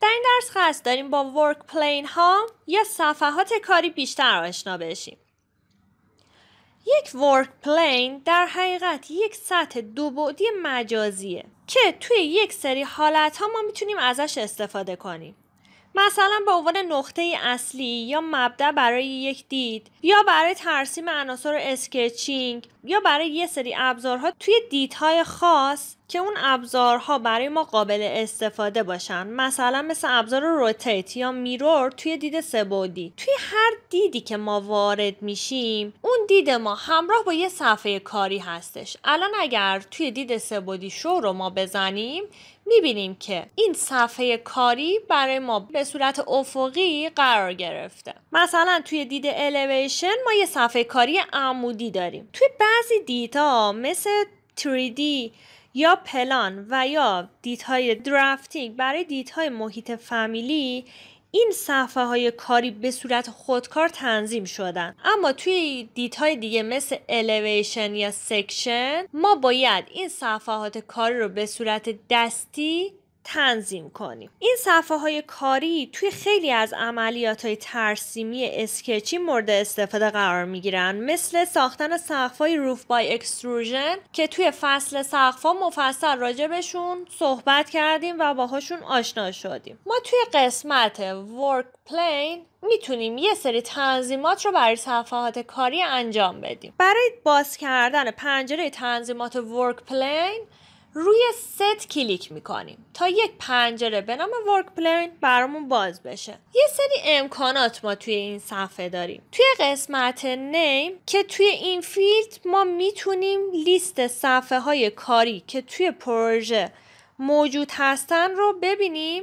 در این درس قصد داریم با ورک پلین ها یا صفحات کاری بیشتر آشنا بشیم. یک ورک پلین در حقیقت یک سطح دو بعدی مجازیه که توی یک سری حالت ها ما میتونیم ازش استفاده کنیم. مثلا به عنوان نقطه اصلی یا مبدا برای یک دید یا برای ترسیم عناصر اسکچینگ یا برای یه سری ابزارها توی دیدهای خاص که اون ابزارها برای ما قابل استفاده باشن مثلا مثل ابزار روتیت یا میرور توی دید سبودی توی هر دیدی که ما وارد میشیم اون دید ما همراه با یه صفحه کاری هستش الان اگر توی دید سبودی شو رو ما بزنیم میبینیم که این صفحه کاری برای ما به صورت افقی قرار گرفته مثلا توی دید الیویشن ما یه صفحه کاری عمودی داریم توی بعضی دیدها مثل 3D یا پلان و یا دیت های درافتینگ برای های محیط فامیلی این صفحه های کاری به صورت خودکار تنظیم شدن اما توی دیت های دیگه مثل الیویشن یا سکشن ما باید این صفحات کاری رو به صورت دستی تنظیم کنیم این صفحه های کاری توی خیلی از عملیات های ترسیمی اسکچی مورد استفاده قرار گیرن مثل ساختن صفحه های روف بای اکستروژن که توی فصل صفحه مفصل مفصل راجبشون صحبت کردیم و باهاشون آشنا شدیم ما توی قسمت ورک پلین میتونیم یه سری تنظیمات رو برای صفحات کاری انجام بدیم برای باز کردن پنجره تنظیمات ورک پلین روی ست کلیک میکنیم تا یک پنجره به نام ورک پلین برامون باز بشه یه سری امکانات ما توی این صفحه داریم توی قسمت نیم که توی این فیلد ما میتونیم لیست صفحه های کاری که توی پروژه موجود هستن رو ببینیم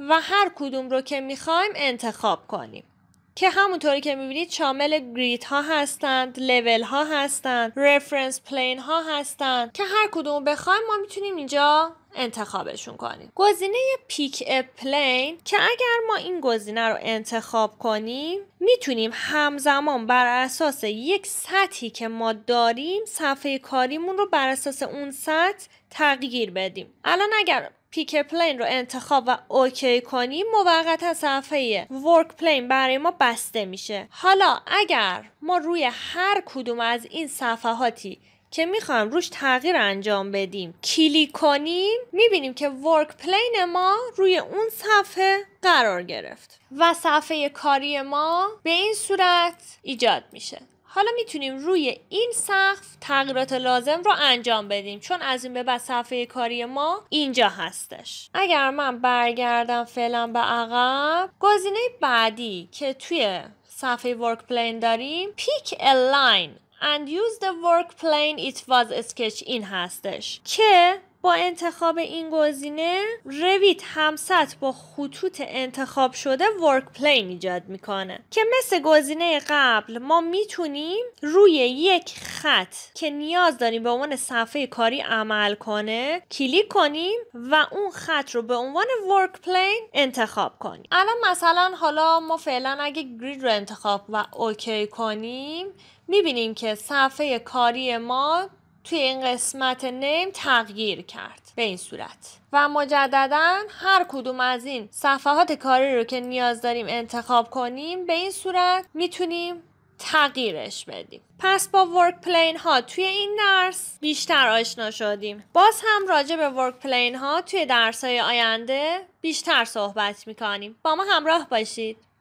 و هر کدوم رو که میخوایم انتخاب کنیم که همونطوری که میبینید شامل گریت ها هستند لول ها هستند رفرنس پلین ها هستند که هر کدوم بخوایم ما میتونیم اینجا انتخابشون کنیم گزینه پیک ا پلین که اگر ما این گزینه رو انتخاب کنیم میتونیم همزمان بر اساس یک سطحی که ما داریم صفحه کاریمون رو بر اساس اون سطح تغییر بدیم الان اگر پیک پلین رو انتخاب و اوکی کنیم موقتا صفحه ورک پلین برای ما بسته میشه حالا اگر ما روی هر کدوم از این صفحاتی که میخوایم روش تغییر انجام بدیم کلیک کنیم میبینیم که ورک پلین ما روی اون صفحه قرار گرفت و صفحه کاری ما به این صورت ایجاد میشه حالا میتونیم روی این سقف تغییرات لازم رو انجام بدیم چون از این به بعد صفحه کاری ما اینجا هستش اگر من برگردم فعلا به عقب گزینه بعدی که توی صفحه ورک پلین داریم پیک ا لاین and use the work plane it was sketch این هستش که با انتخاب این گزینه رویت همسط با خطوط انتخاب شده ورک پلین ایجاد میکنه که مثل گزینه قبل ما میتونیم روی یک خط که نیاز داریم به عنوان صفحه کاری عمل کنه کلیک کنیم و اون خط رو به عنوان ورک پلین انتخاب کنیم الان مثلا حالا ما فعلا اگه گرید رو انتخاب و اوکی کنیم میبینیم که صفحه کاری ما توی این قسمت نیم تغییر کرد به این صورت و مجددا هر کدوم از این صفحات کاری رو که نیاز داریم انتخاب کنیم به این صورت میتونیم تغییرش بدیم پس با ورک پلین ها توی این درس بیشتر آشنا شدیم باز هم راجع به ورک پلین ها توی درس های آینده بیشتر صحبت میکنیم با ما همراه باشید